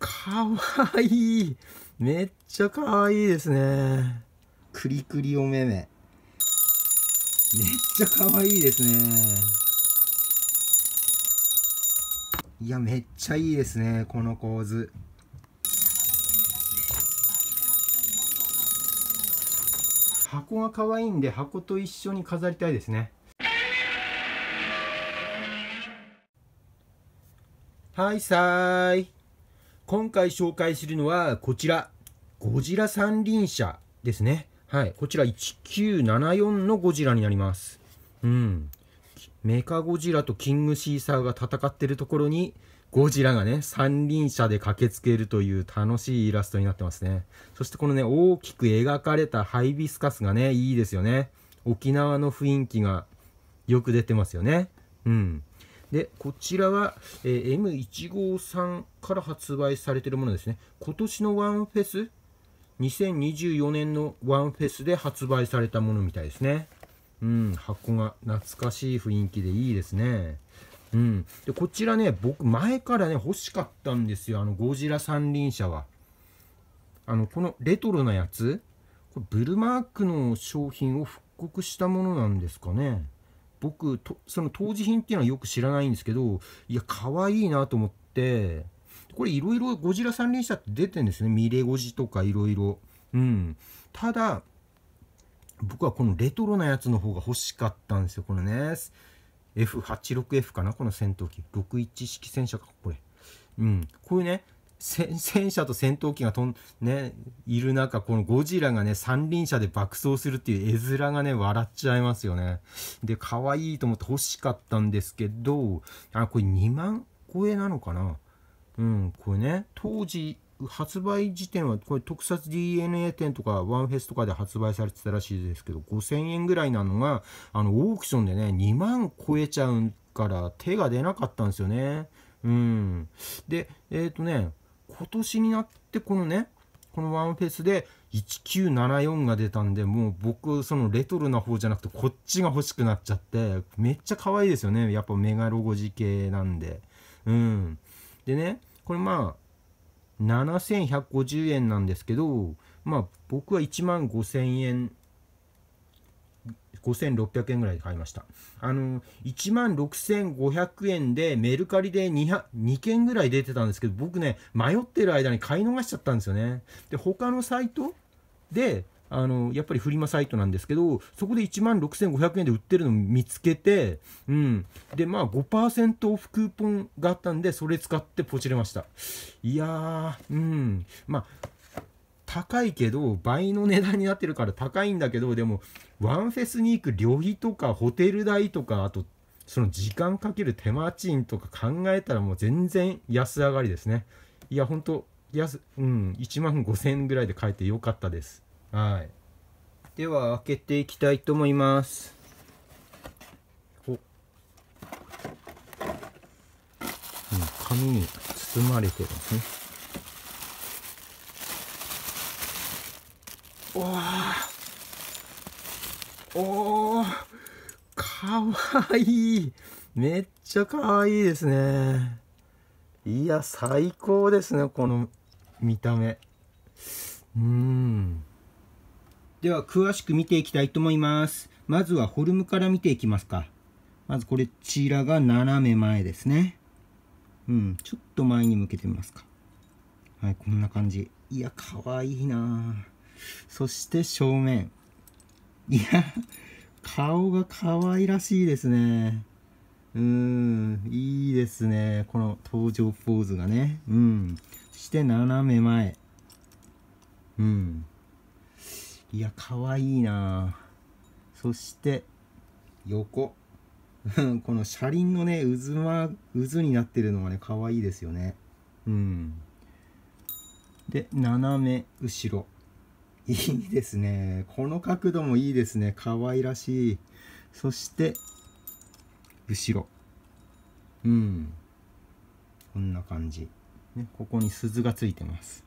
かわいいめっちゃかわいいですねくりくりおめめめっちゃかわいいですねいやめっちゃいいですねこの構図箱が可愛いんで箱と一緒に飾りたいですねはいさーい今回紹介するのはこちら、ゴジラ三輪車ですね。はい、こちら1974のゴジラになります。うん。メカゴジラとキングシーサーが戦ってるところに、ゴジラがね、三輪車で駆けつけるという楽しいイラストになってますね。そしてこのね、大きく描かれたハイビスカスがね、いいですよね。沖縄の雰囲気がよく出てますよね。うん。で、こちらは、えー、M153 から発売されているものですね。今年のワンフェス、2024年のワンフェスで発売されたものみたいですね。うん、箱が懐かしい雰囲気でいいですね。うん、でこちらね、僕、前からね、欲しかったんですよ、あのゴジラ三輪車は。あの、このレトロなやつ、これブルマークの商品を復刻したものなんですかね。僕とその当時品っていうのはよく知らないんですけどいや可愛いなと思ってこれいろいろゴジラ三輪車って出てるんですねミレゴジとかいろいろうんただ僕はこのレトロなやつの方が欲しかったんですよこのね F86F かなこの戦闘機61式戦車かこれうんこういうね 戦車と戦闘機がとん、ね、いる中、このゴジラがね、三輪車で爆走するっていう絵面がね、笑っちゃいますよね。で、可愛いと思って欲しかったんですけど、あ、これ2万超えなのかなうん、これね、当時、発売時点は、これ特撮 DNA 店とかワンフェスとかで発売されてたらしいですけど、5000円ぐらいなのが、あの、オークションでね、2万超えちゃうから手が出なかったんですよね。うん。で、えっ、ー、とね、今年になってこのねこのワンフェスで1974が出たんでもう僕そのレトロな方じゃなくてこっちが欲しくなっちゃってめっちゃ可愛いですよねやっぱメガロゴジ系なんでうんでねこれまあ7150円なんですけどまあ僕は1万5000円5600円ぐらいで買いました。あの、1万6500円でメルカリで 2, 件ぐらい出てたんですけど、僕ね、迷ってる間に買い逃しちゃったんですよね。で、他のサイトで、あの、やっぱりフリマサイトなんですけど、そこで1万6500円で売ってるのを見つけて、うん。で、まあ5%オフクーポンがあったんで、それ使ってポチれました。いやー、うん。まあ、高いけど、倍の値段になってるから高いんだけど、でも、ワンフェスに行く旅費とか、ホテル代とか、あと、その時間かける手間賃とか考えたらもう全然安上がりですね。いや、ほんと、安、うん、1万5000円ぐらいで買えてよかったです。はい。では、開けていきたいと思います。お。うん、紙に包まれてるんですね。おおかわいいめっちゃかわいいですねいや最高ですねこの見た目うんでは詳しく見ていきたいと思いますまずはフォルムから見ていきますかまずこれちらが斜め前ですねうんちょっと前に向けてみますかはいこんな感じいやかわいいなあそして正面。いや、顔が可愛らしいですね。うーん、いいですね。この登場ポーズがね。うん。そして斜め前。うん。いや、可愛いなそして、横。この車輪のね、渦は、渦になってるのがね、可愛いですよね。うん。で、斜め後ろ。いいですね。この角度もいいですね。可愛らしい。そして、後ろ。うん。こんな感じ。ね、ここに鈴がついてます。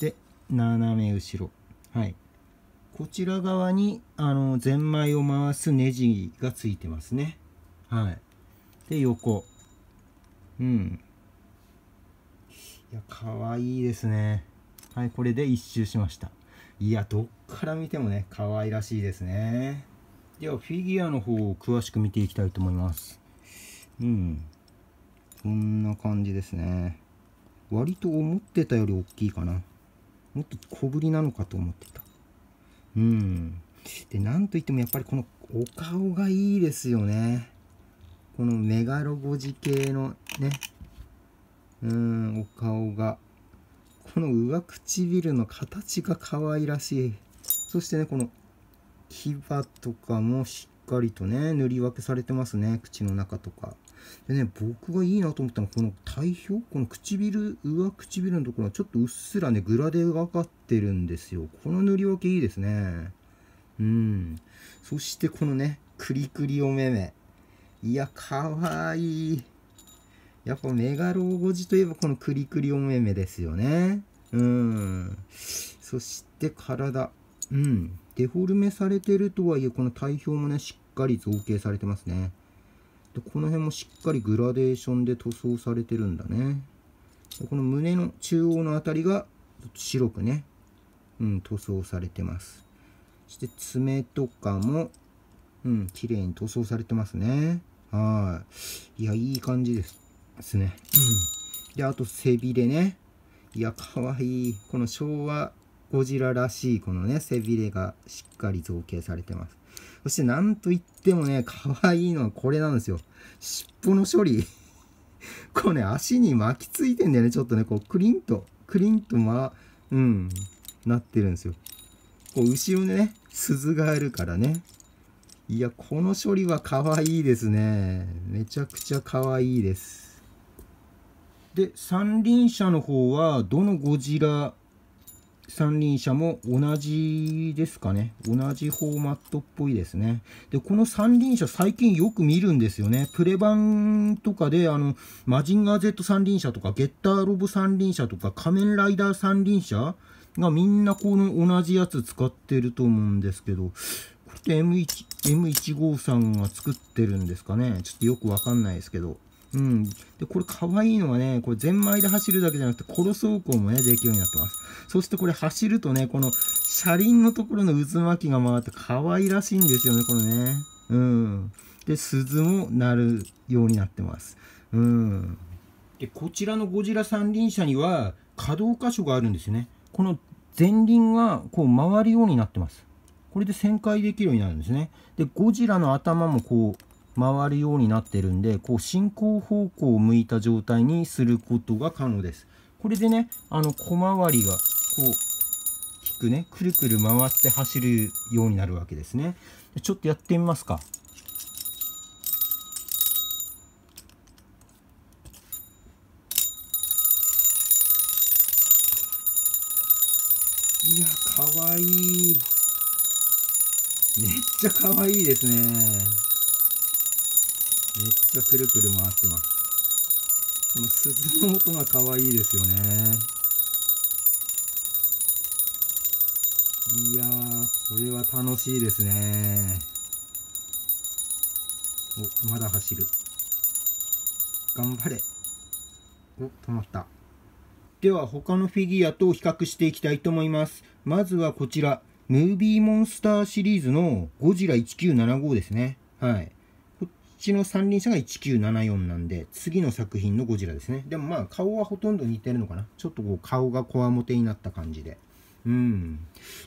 で、斜め後ろ。はい。こちら側に、あの、ゼンマイを回すネジがついてますね。はい。で、横。うん。いや、可愛いですね。はい、これで1周しました。いや、どっから見てもね、可愛らしいですね。では、フィギュアの方を詳しく見ていきたいと思います。うん。こんな感じですね。割と思ってたより大きいかな。もっと小ぶりなのかと思ってた。うん。で、なんといってもやっぱりこのお顔がいいですよね。このメガロゴジ系のね、うん、お顔がこの上唇の形が可愛らしいそしてねこの牙とかもしっかりとね塗り分けされてますね口の中とかでね僕がいいなと思ったのはこの体表この唇上唇のところはちょっとうっすらねグラデがかってるんですよこの塗り分けいいですねうんそしてこのねクリクリお目目いやかわいいやっぱメガロゴジといえばこのクリクリお目めですよね。うん。そして体。うん。デフォルメされてるとはいえ、この体表もね、しっかり造形されてますね。でこの辺もしっかりグラデーションで塗装されてるんだね。でこの胸の中央の辺りが白くね、うん、塗装されてます。そして爪とかも、うん、綺麗に塗装されてますね。はい。いや、いい感じです。ですね。うん。で、あと背びれね。いや、かわいい。この昭和ゴジラらしい、このね、背びれがしっかり造形されてます。そして、なんといってもね、かわいいのはこれなんですよ。尻尾の処理。こうね、足に巻きついてんだよね、ちょっとね、こう、クリンと、クリンと、ま、うん、なってるんですよ。こう、後ろにね、鈴があるからね。いや、この処理は可愛いですね。めちゃくちゃ可愛いです。で三輪車の方はどのゴジラ三輪車も同じですかね。同じフォーマットっぽいですね。で、この三輪車最近よく見るんですよね。プレ版とかで、あの、マジンガー Z 三輪車とか、ゲッターロボ三輪車とか、仮面ライダー三輪車がみんなこの同じやつ使ってると思うんですけど、これって M1、M1 さんが作ってるんですかね。ちょっとよくわかんないですけど。うん。で、これ可愛いのはね、これゼンマイで走るだけじゃなくて、コロ走行もね、できるようになってます。そしてこれ走るとね、この車輪のところの渦巻きが回って可愛らしいんですよね、これね。うん。で、鈴も鳴るようになってます。うん。で、こちらのゴジラ三輪車には、可動箇所があるんですよね。この前輪がこう回るようになってます。これで旋回できるようになるんですね。で、ゴジラの頭もこう回るようになってるんでこう進行方向を向いた状態にすることが可能ですこれでねあの小回りがこう効くねくるくる回って走るようになるわけですねちょっとやってみますかいやかわいいめっちゃかわいいですねめっちゃくるくる回ってます。この鈴の音が可愛いですよね。いやー、これは楽しいですね。お、まだ走る。頑張れ。お、止まった。では他のフィギュアと比較していきたいと思います。まずはこちら、ムービーモンスターシリーズのゴジラ1975ですね。はい。ちの三輪車が1974なんで、次の作品のゴジラですね。でもまあ、顔はほとんど似てるのかな。ちょっとこう、顔がこわもてになった感じで。うん。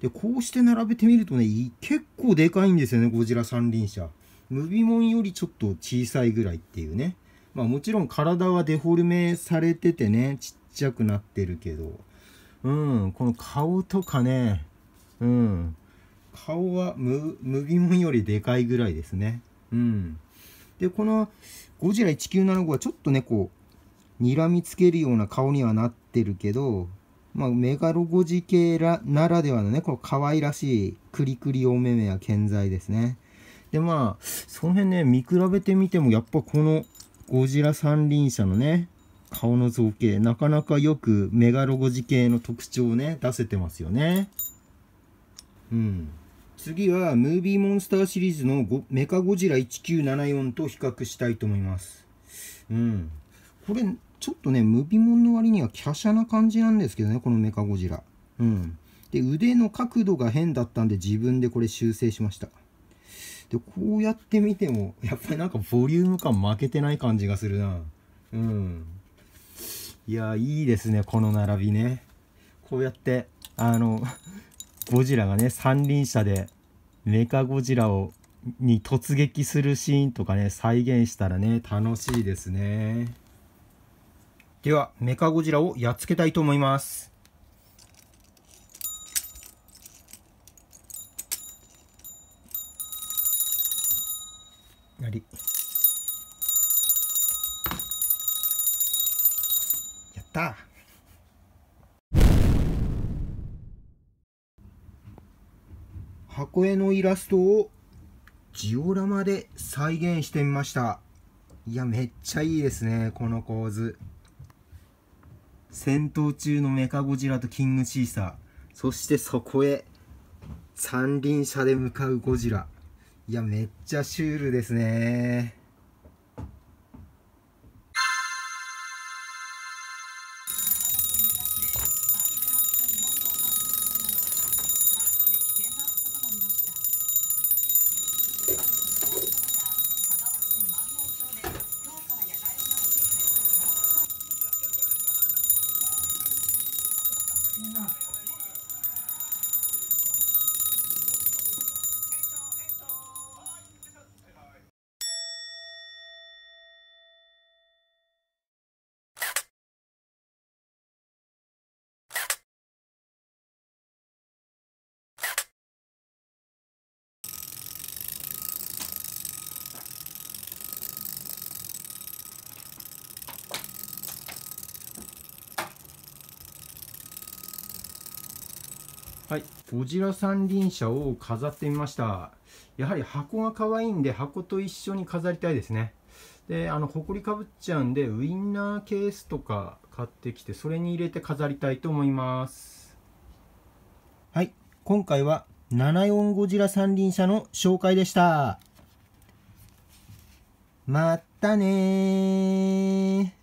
で、こうして並べてみるとね、結構でかいんですよね、ゴジラ三輪車。ムビモンよりちょっと小さいぐらいっていうね。まあもちろん体はデフォルメされててね、ちっちゃくなってるけど。うん、この顔とかね、うん。顔はム、ムビモンよりでかいぐらいですね。うん。で、このゴジラ1975はちょっとね、こう、睨みつけるような顔にはなってるけど、まあ、メガロゴジ系らならではのね、こう、可愛らしいクリクリお目目は健在ですね。で、まあ、その辺ね、見比べてみても、やっぱこのゴジラ三輪車のね、顔の造形、なかなかよくメガロゴジ系の特徴をね、出せてますよね。うん。次はムービーモンスターシリーズのメカゴジラ1974と比較したいと思います。うん。これ、ちょっとね、ムービーモンの割には華奢な感じなんですけどね、このメカゴジラ。うん。で、腕の角度が変だったんで自分でこれ修正しました。で、こうやって見ても、やっぱりなんかボリューム感負けてない感じがするな。うん。いやいいですね、この並びね。こうやって、あの、ゴジラがね、三輪車でメカゴジラをに突撃するシーンとかね、再現したらね、楽しいですね。では、メカゴジラをやっつけたいと思います。やり。やった箱絵のイラストをジオラマで再現してみましたいやめっちゃいいですねこの構図戦闘中のメカゴジラとキングシーサーそしてそこへ三輪車で向かうゴジラいやめっちゃシュールですねはい、ゴジラ三輪車を飾ってみましたやはり箱が可愛いんで箱と一緒に飾りたいですねであのほこりかぶっちゃうんでウインナーケースとか買ってきてそれに入れて飾りたいと思いますはい今回は74ゴジラ三輪車の紹介でしたまたね